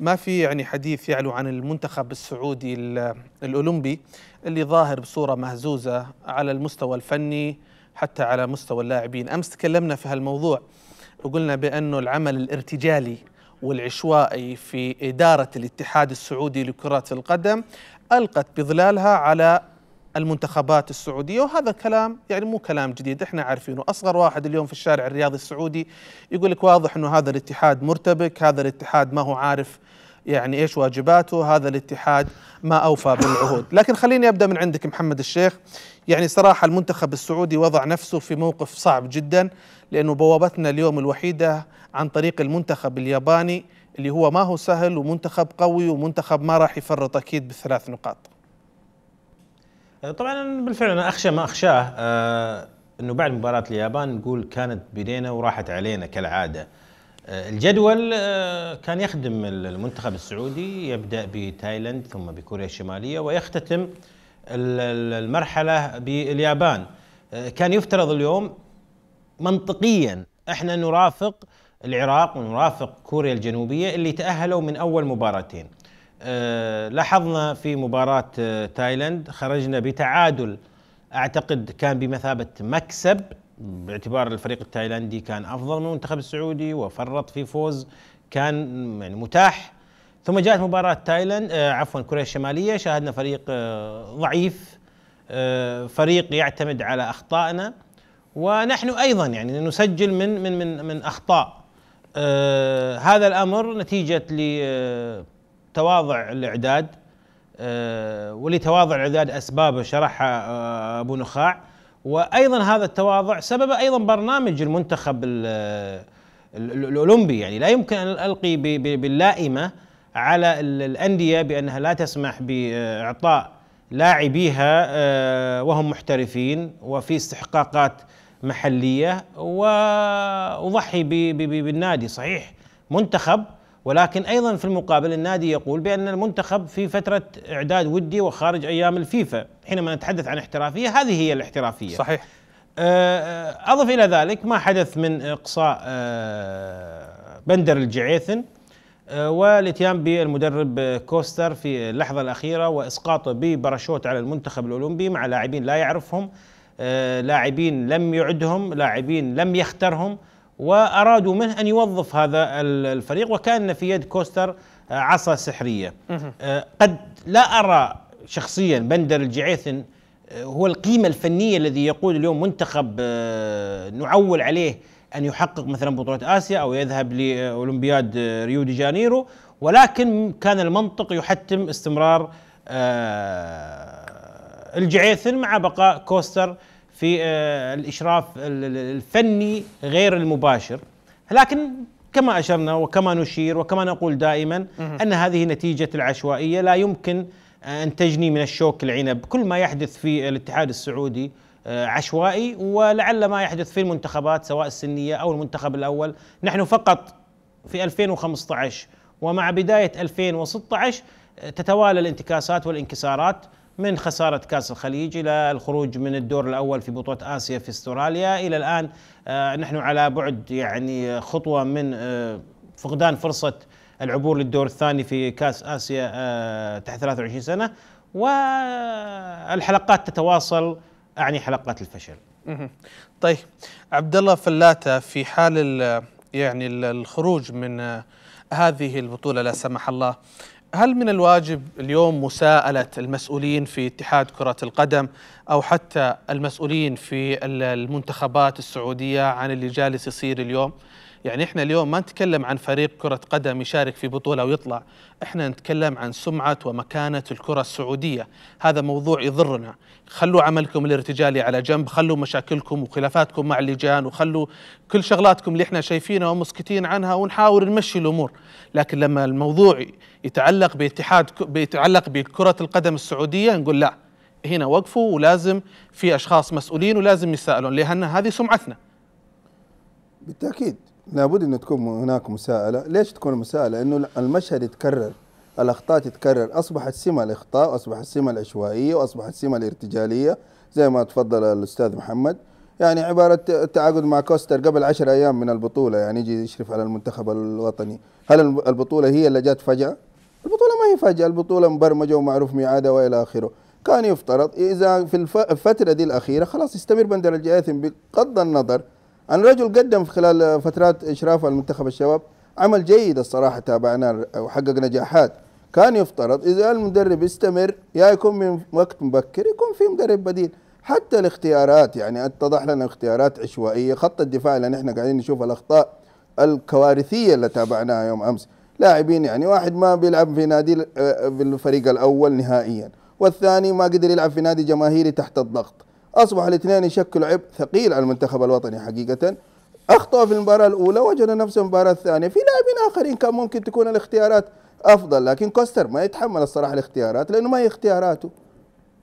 ما في يعني حديث يعلو عن المنتخب السعودي الاولمبي اللي ظاهر بصوره مهزوزه على المستوى الفني حتى على مستوى اللاعبين، امس تكلمنا في هالموضوع وقلنا بانه العمل الارتجالي والعشوائي في اداره الاتحاد السعودي لكره القدم القت بظلالها على المنتخبات السعودية وهذا كلام يعني مو كلام جديد احنا عارفينه أصغر واحد اليوم في الشارع الرياضي السعودي يقول لك واضح أنه هذا الاتحاد مرتبك هذا الاتحاد ما هو عارف يعني إيش واجباته هذا الاتحاد ما أوفى بالعهود لكن خليني أبدأ من عندك محمد الشيخ يعني صراحة المنتخب السعودي وضع نفسه في موقف صعب جدا لأنه بوابتنا اليوم الوحيدة عن طريق المنتخب الياباني اللي هو ما هو سهل ومنتخب قوي ومنتخب ما راح يفرط أكيد بالثلاث نقاط طبعا بالفعل انا اخشى ما اخشاه آه انه بعد مباراه اليابان نقول كانت بدينا وراحت علينا كالعاده آه الجدول آه كان يخدم المنتخب السعودي يبدا بتايلاند ثم بكوريا الشماليه ويختتم المرحله باليابان آه، كان يفترض اليوم منطقيا احنا نرافق العراق ونرافق كوريا الجنوبيه اللي تاهلوا من اول مباراتين آه، لاحظنا في مباراة آه، تايلاند خرجنا بتعادل اعتقد كان بمثابة مكسب باعتبار الفريق التايلاندي كان افضل من المنتخب السعودي وفرط في فوز كان يعني متاح ثم جاءت مباراة تايلاند آه، عفوا كوريا الشمالية شاهدنا فريق ضعيف فريق يعتمد على اخطائنا ونحن ايضا يعني نسجل من من من من اخطاء هذا الامر نتيجة ل تواضع الاعداد آه، ولتواضع الاعداد اسبابه شرحها آه، ابو نخاع وايضا هذا التواضع سبب ايضا برنامج المنتخب الاولمبي يعني لا يمكن ان القي باللائمه على الانديه بانها لا تسمح باعطاء لاعبيها آه، وهم محترفين وفي استحقاقات محليه واضحي بالنادي صحيح منتخب ولكن ايضا في المقابل النادي يقول بان المنتخب في فتره اعداد ودي وخارج ايام الفيفا حينما نتحدث عن احترافيه هذه هي الاحترافيه صحيح آه، آه، اضف الى ذلك ما حدث من اقصاء آه، بندر الجعيثن والاتيان بالمدرب كوستر في اللحظه الاخيره واسقاطه بباراشوت على المنتخب الاولمبي مع لاعبين لا يعرفهم لاعبين لم يعدهم لاعبين لم يختارهم وارادوا منه ان يوظف هذا الفريق وكان في يد كوستر آه، عصا سحريه آه، قد لا ارى شخصيا بندر الجعيثن آه، هو القيمه الفنيه الذي يقود اليوم منتخب نعول عليه ان يحقق مثلا بطوله اسيا او يذهب لاولمبياد ريو دي جانيرو ولكن كان المنطق يحتم استمرار الجعيثن مع بقاء كوستر في آه، الاشراف الفني غير المباشر لكن كما اشرنا وكما نشير وكما نقول دائما ان هذه نتيجه العشوائيه لا يمكن ان تجني من الشوك العنب، كل ما يحدث في الاتحاد السعودي آه، عشوائي ولعل ما يحدث في المنتخبات سواء السنيه او المنتخب الاول، نحن فقط في 2015 ومع بدايه 2016 آه، تتوالى الانتكاسات والانكسارات من خسارة كأس الخليج إلى الخروج من الدور الأول في بطولة آسيا في استراليا إلى الآن آه، نحن على بعد يعني خطوة من آه، فقدان فرصة العبور للدور الثاني في كأس آسيا آه، تحت 23 سنة والحلقات تتواصل أعني حلقات الفشل طيب عبد الله فلاته في حال يعني الخروج من هذه البطوله لا سمح الله هل من الواجب اليوم مساءلة المسؤولين في اتحاد كرة القدم أو حتى المسؤولين في المنتخبات السعودية عن اللي جالس يصير اليوم؟ يعني احنا اليوم ما نتكلم عن فريق كرة قدم يشارك في بطولة ويطلع احنا نتكلم عن سمعة ومكانة الكرة السعودية هذا موضوع يضرنا خلوا عملكم الارتجالي على جنب خلوا مشاكلكم وخلافاتكم مع اللجان وخلوا كل شغلاتكم اللي احنا شايفينها ومسكتين عنها ونحاول نمشي الامور لكن لما الموضوع يتعلق باتحاد بيتعلق بكرة القدم السعودية نقول لا هنا وقفوا ولازم في اشخاص مسؤولين ولازم يسالون لان هذه سمعتنا بالتاكيد لابد انه تكون هناك مساءله، ليش تكون مساءله؟ انه المشهد يتكرر، الاخطاء تتكرر، اصبحت سمه الاخطاء، واصبحت سمه العشوائيه، واصبحت سمه الارتجاليه، زي ما تفضل الاستاذ محمد، يعني عبارة التعاقد مع كوستر قبل عشر أيام من البطولة يعني يجي يشرف على المنتخب الوطني هل البطولة هي اللي جات فجأة؟ البطولة ما هي فجأة البطولة مبرمجة ومعروف ميعادها وإلى آخره كان يفترض إذا في الفترة دي الأخيرة خلاص يستمر بندر الجاثم بغض النظر أن قدم في خلال فترات اشراف المنتخب الشباب عمل جيد الصراحة تابعناه وحقق نجاحات كان يفترض إذا المدرب استمر يا يكون من وقت مبكر يكون في مدرب بديل حتى الاختيارات يعني اتضح لنا اختيارات عشوائية خط الدفاع لأن احنا قاعدين نشوف الأخطاء الكوارثية اللي تابعناها يوم أمس لاعبين يعني واحد ما بيلعب في نادي في آه، الفريق الأول نهائيا والثاني ما قدر يلعب في نادي جماهيري تحت الضغط أصبح الاثنين يشكلوا عبء ثقيل على المنتخب الوطني حقيقة أخطأ في المباراة الأولى وجد نفسه في المباراة الثانية في لاعبين آخرين كان ممكن تكون الاختيارات أفضل لكن كوستر ما يتحمل الصراحة الاختيارات لأنه ما هي اختياراته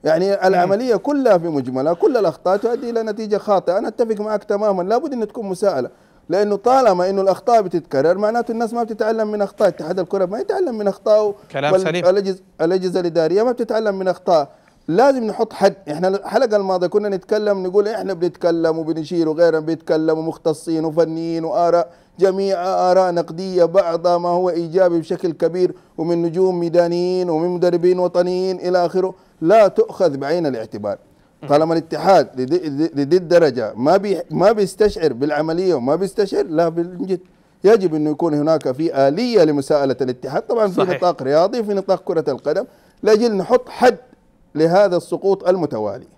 يعني العملية كلها في مجملها كل الأخطاء تؤدي إلى نتيجة خاطئة أنا أتفق معك تماما لابد أن تكون مساءلة لانه طالما انه الاخطاء بتتكرر معناته الناس ما بتتعلم من اخطاء اتحاد الكره ما يتعلم من اخطائه كلام سليم الاجهزه الاداريه ما بتتعلم من اخطاء لازم نحط حد احنا الحلقه الماضيه كنا نتكلم نقول احنا بنتكلم وبنشير وغيرنا بيتكلم ومختصين وفنيين واراء جميع اراء نقديه بعضها ما هو ايجابي بشكل كبير ومن نجوم ميدانيين ومن مدربين وطنيين الى اخره لا تؤخذ بعين الاعتبار طالما الاتحاد لدي الدرجه ما بي ما بيستشعر بالعمليه وما بيستشعر لا بالجد يجب انه يكون هناك في اليه لمساءله الاتحاد طبعا في صحيح. نطاق رياضي في نطاق كره القدم لاجل نحط حد لهذا السقوط المتوالي